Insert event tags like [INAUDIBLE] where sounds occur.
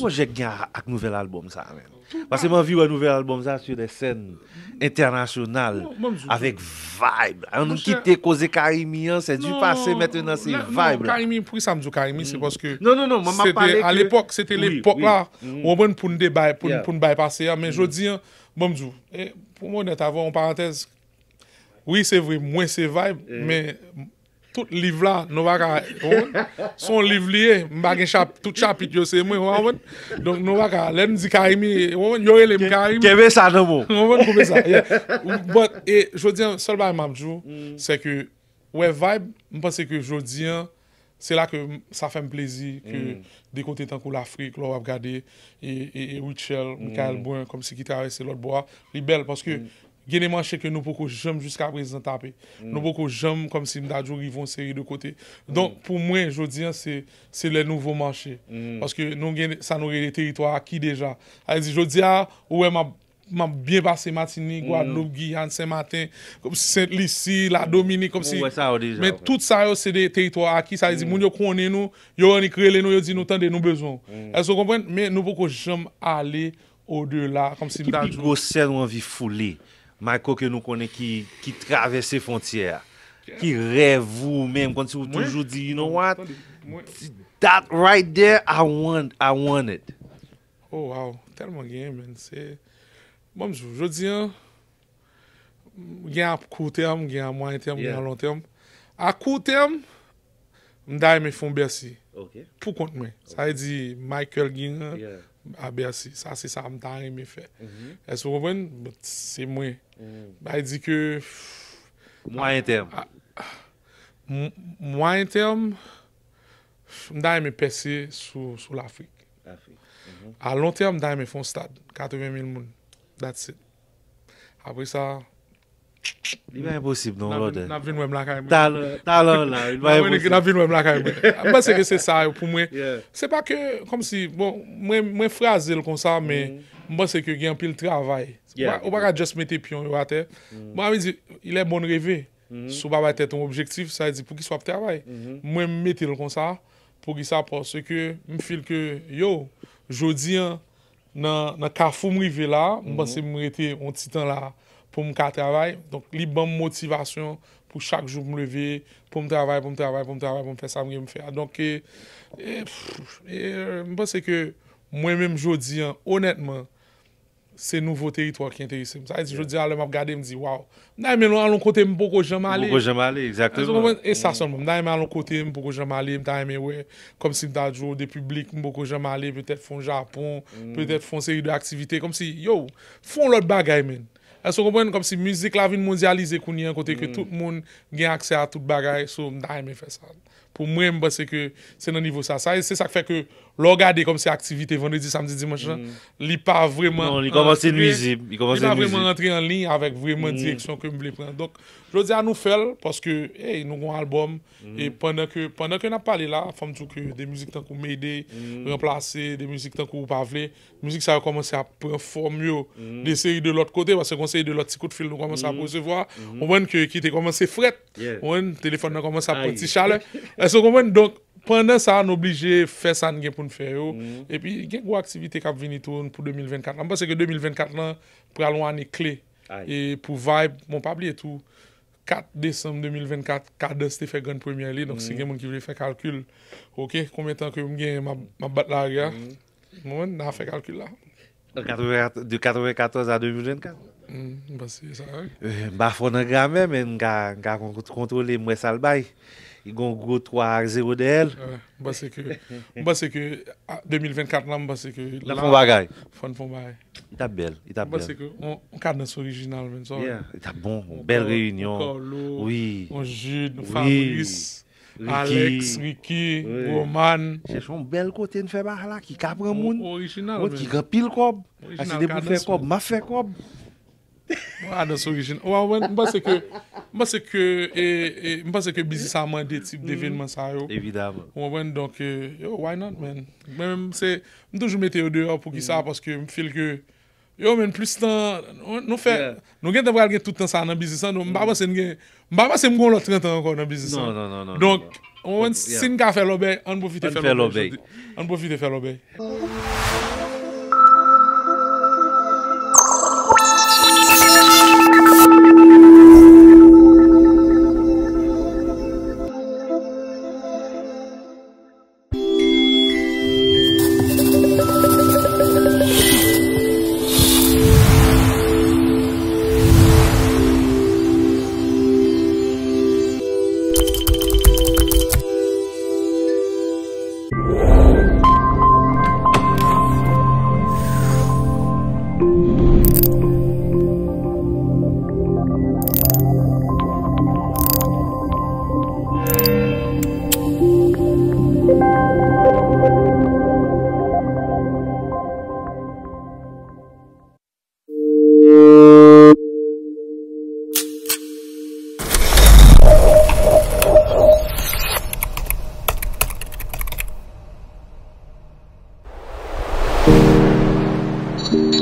Mwen jèk gna ak nouvel alboum sa anen. Pase mwen vi wè nouvel alboum sa sou lè sèn internasyonal non, bon, avèk vibe. An nou ki te koze Kaimi an, sè di pase mètè nan se vibe. Mwen pouè sa mdjou Kaimi? A l'èpòk, sè te l'èpòk la, wè mwen pouè ndè bay, pouè ndè bay pase ya. Men jò di an, mwen mdjou, pou mwen net avè, an parantez, wè se vwè, mwen se vibe, men mm. Toute liv la, nou va ka, son liv liye, m bagen tout chapit yo se mwen, nou va ka, lèn di ka ime, nou va, nyo elè m ka ime. Keve sa de bo. Nou va, koube sa. But, e, jodi an, sol bay m apjou, se ke, wè vibe, m pase ke jodi an, se la ke sa fè m plezi, ki mm. dekote tankou l'Afrique, lò wap gade, e, e, e, Richelle, Mikael mm. Brun, kom se ki travesse lòt bo a, li bel, paske, gen e manche ke nou pou kou jem jiska prezenta api. Nou mm. pou kou jem kom si mda djou rivon seri de kote. Mm. Don pou mwen, jodi an, se le nouvo manche. Mm. Paske nou gen, sa nou re de teritwa aki deja. A yon si jodi an, ouwe, mwa bien ba se matini, gwa loup giyan se matin, kom si Saint-Licis, la Dominique, kom si... Men, tout sa yo se de teritwa aki, sa yon si moun yo kone nou, yo an yi krele nou, yo di nou tan de nou bezon. El so kompwen, men nou pou kou jem ale o de la, Michael ke nou konen ki travese fontyer. Ki rev vous-même. Kwan si vous toujou di, you know what? That right there, I won it. Oh, waw. Telman gen, men. Se, bon, je vous jodien. Gen a kou tem, gen a mwen tem, gen a lon tem. A kou tem, mdaye me fon besi. Ok. Pou kont men. Sa e di, Michael gen. Yeah. a BAC. Sa se sa mdane me fe. S-Oven, but se mwen. Ba e di ke... Mwenye term. Mwenye term, mdane me pesye sou l'Afrique. A mhm. lon term, mdane me fon stad. Katouye mil moun. That's it. Apre sa... Li va e posib nou lo de? Na vin wè m lakay m. Ta lò la, il va e posib. Na vin wè m lakay m. Mwen seke [LAUGHS] se sa yo pou mwen. Se pa ke, kom si, bon, mwen fraze l kon sa, mm. mwen seke gen apil travay. Ou baka just mette piyon yo ate. Mm. Mwen ame di, ilè bon revè. Mm. Sou ba ba tè ton objektif, sa e di pou ki so ap travay. Mm-hmm. Mwen mette l kon sa, pou ki sa pos. Seke, mwen fil ke, yo, jodi an, nan karfou m revè la, mwen seke mm-hmm. m rete yon titan la. pou m ka travay. Li ban m motivasyon pou chak joun m leve, pou m travay, pou m travay, pou m travay, pou m fè sa m gen m fè. Donk e, e, e m pa se ke, mwen men m jodi, honetman, se nouvo teritwa ki enterise. M sa, jodi alè m ap gade, m zi, waw, nan men lò alon kote m pou kò jèm alè. Pou kò jèm alè, exaktèm. E sa son m, nan men alon kote m pou kò jèm alè, m tan men wè, kom si m ta jò, de publik m pou kò jèm alè, pwè tèt fon Japon, pwè tèt fon seri de aktivite, E so kompwen kom si mizik la vin monzyalize koun yon kote ke tout moun gen aksye a tout bagay, so mda eme fesan. pou mwen mba se ke se nan nivou sa sa. E se sa ke fek ke lor gade kom se aktivite vende di, samdi di, machan, mm. li pa vreman. Non, li komanse yon muzi. Li komanse yon muzi. Li la vreman rentre yon lin avèk vreman mm. di eksyon ke mwen mble pran. Dok, jlo di an nou fel paske, ey, nou kon albom mm. e pwennan ke, pwennan ke nan pale la fom tou ke de muzik tan kou meyde remplase, de muzik tan kou wap avle muzik sa yon komanse a pren fò mwyo de seri de lòt kote, paske konse yon de lòt tiko tfil nou komanse a [LAUGHS] E so konwen, donk, pandan sa an oblije fe san gen pou n fe yo, epi gen kwa aktivite kap venitoun pou 2024, anpase ke 2024 nan, pralou ane kle, e pou vae, moun pabli etou, 4 Desem 2024, kade se te fe gwen premye li, donk se gen moun ki vle fe kalkyl, ok, konwen tan ke mwen gen mabat la aga, moun, nan fe kalkyl la. De 1994 mm. a 2024? Mwen, ba si, sa ak. Mwen, ba fwene gwa mwen, men, mwen ga kontrole mwen salbay, a un gros 3 à 0 d'elle. bah c'est que, 2024 bah, que ah, la bah, font bagaille. Font font bagaille. Il est belle, il est bah, belle. que on, original Yeah, il est bon, belle réunion. oui. On Jude, Fabrice. Alex, Ricky, Roman. C'est un bel côté de faire là qui capre moun. Original. Qui pile cob. Ah, c'est des m'a fait Mwen an dan sou gichin. Mwen mwen mba seke bizisanman de tip devinman sa yo. Evidav. Mwen mwen donk e, yo, why not men? Mwen mwen mwen se, mwen toujou mete yo deyo pou ki sa, mm. paske mwen fil ke yo men plus tan, mwen mwen nou fe, nou gen te vwal gen toutan sa nan bizisan, nou mba mba se mwen gen, mba mba se mwen kon lot 30 an an kon nan bizisan. Non, non, non, non, non. Donk mwen mwen sin ka fe lobe, an bofite fe lobe. An bofite fe lobe. Oh. Thank you.